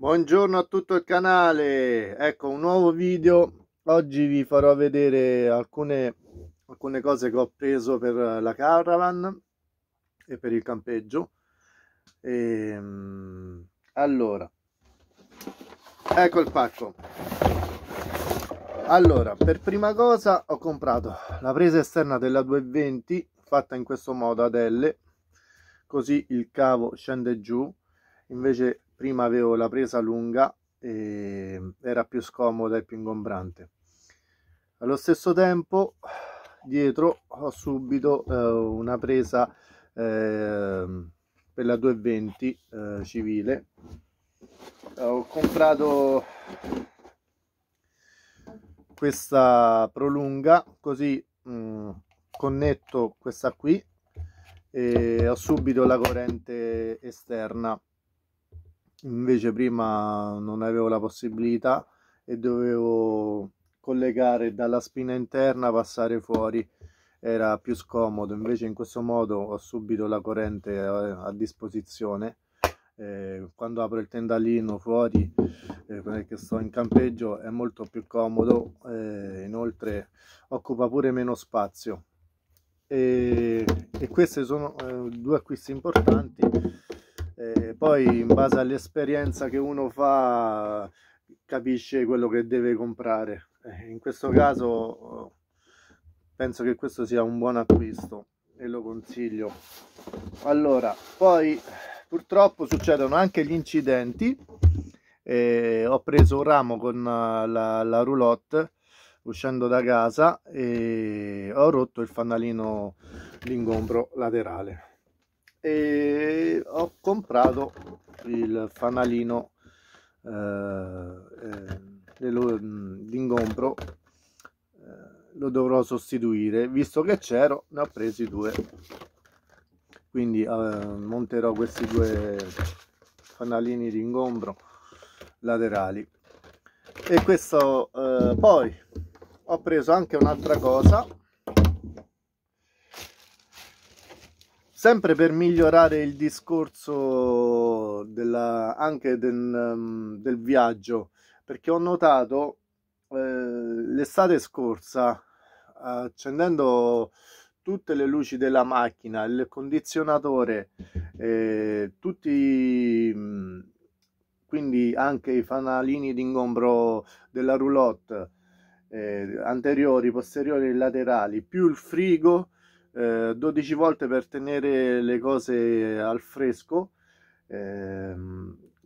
buongiorno a tutto il canale ecco un nuovo video oggi vi farò vedere alcune, alcune cose che ho preso per la caravan e per il campeggio e, ehm, allora ecco il pacco allora per prima cosa ho comprato la presa esterna della 220 fatta in questo modo ad L così il cavo scende giù invece prima avevo la presa lunga e era più scomoda e più ingombrante allo stesso tempo dietro ho subito eh, una presa eh, per la 220 eh, civile ho comprato questa prolunga così mh, mm, connetto questa qui e ho subito la corrente esterna invece prima non avevo la possibilità e dovevo collegare dalla spina interna passare fuori era più scomodo invece in questo modo ho subito la corrente a disposizione eh, quando apro il tendalino fuori eh, perché sto in campeggio è molto più comodo eh, inoltre occupa pure meno spazio e, e questi sono eh, due acquisti importanti eh, poi in base all'esperienza che uno fa capisce quello che deve comprare eh, in questo caso penso che questo sia un buon acquisto e lo consiglio allora poi purtroppo succedono anche gli incidenti eh, ho preso un ramo con eh, la, la roulotte uscendo da casa e ho rotto il fanalino d'ingombro laterale e ho comprato il fanalino eh, eh, mm, l'ingombro eh, lo dovrò sostituire visto che c'ero ne ho presi due quindi eh, monterò questi due fanalini di ingombro laterali e questo eh, poi ho preso anche un'altra cosa Sempre per migliorare il discorso della, anche del, um, del, viaggio, perché ho notato eh, l'estate scorsa, accendendo tutte le luci della macchina, il condizionatore, eh, tutti mm, quindi anche i fanalini d'ingombro della roulotte, eh, anteriori, posteriori e laterali, più il frigo eh, 12 volte per tenere le cose al fresco eh,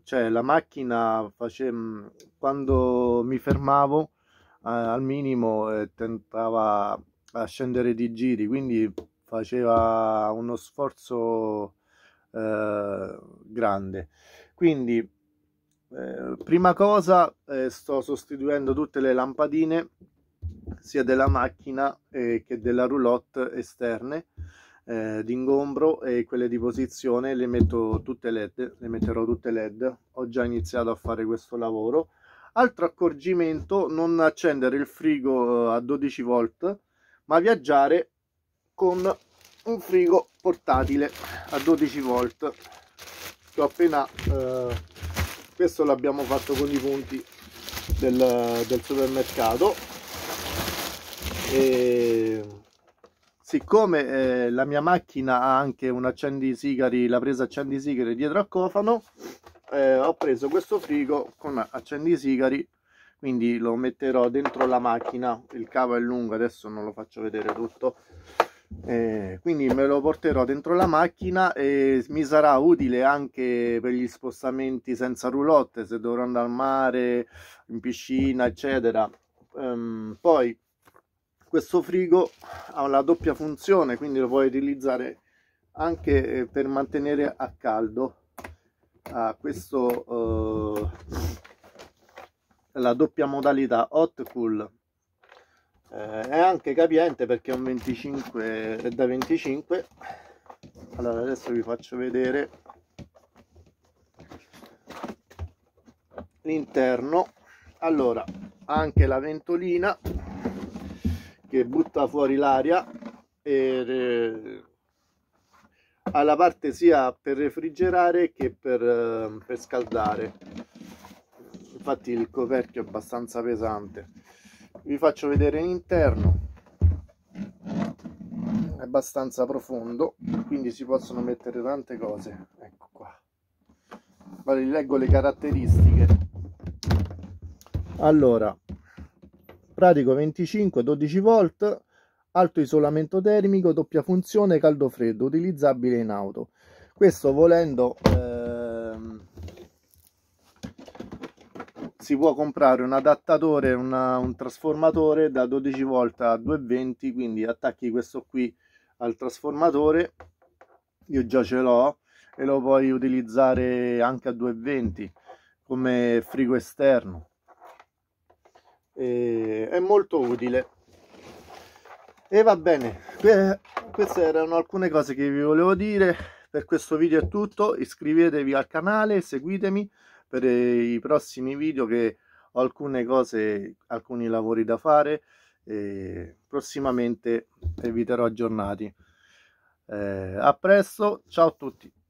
cioè la macchina face... Mm, quando mi fermavo al minimo eh, tentava a scendere di giri quindi faceva uno sforzo eh, grande quindi eh, prima cosa eh, sto sostituendo tutte le lampadine sia della macchina eh, che della roulotte esterne eh, d'ingombro e quelle di posizione le metto tutte led, le metterò tutte led. Ho già iniziato a fare questo lavoro. Altro accorgimento, non accendere il frigo eh, a 12 volt, ma viaggiare con un frigo portatile a 12 volt che ho appena eh, questo l'abbiamo fatto con i punti del, del supermercato e siccome eh, la mia macchina ha anche un accendisigari, la presa accendisigari dietro al cofano, eh, ho preso questo frigo con accendisigari, quindi lo metterò dentro la macchina, il cavo è lungo, adesso non lo faccio vedere tutto, eh, quindi me lo porterò dentro la macchina e mi sarà utile anche per gli spostamenti senza roulotte, se dovrò andare al mare, in piscina, eccetera. Ehm, poi questo frigo ha la doppia funzione quindi lo puoi utilizzare anche eh, per mantenere a caldo ah, questo eh, la doppia modalità hot cool eh, è anche capiente perché è un 25 è da 25 allora adesso vi faccio vedere l'interno allora anche la ventolina che butta fuori l'aria e ha eh, la parte sia per refrigerare che per, eh, per scaldare infatti il coperchio è abbastanza pesante vi faccio vedere l'interno è abbastanza profondo quindi si possono mettere tante cose ecco qua vi leggo le caratteristiche allora pratico 25-12 volt, alto isolamento termico, doppia funzione, caldo freddo, utilizzabile in auto. Questo volendo ehm, si può comprare un adattatore, una, un trasformatore da 12 volt a 220, quindi attacchi questo qui al trasformatore, io già ce l'ho e lo puoi utilizzare anche a 220 come frigo esterno e è molto utile e va bene queste erano alcune cose che vi volevo dire per questo video è tutto iscrivetevi al canale seguitemi per i prossimi video che ho alcune cose alcuni lavori da fare e prossimamente vi terrò aggiornati eh, a presto ciao a tutti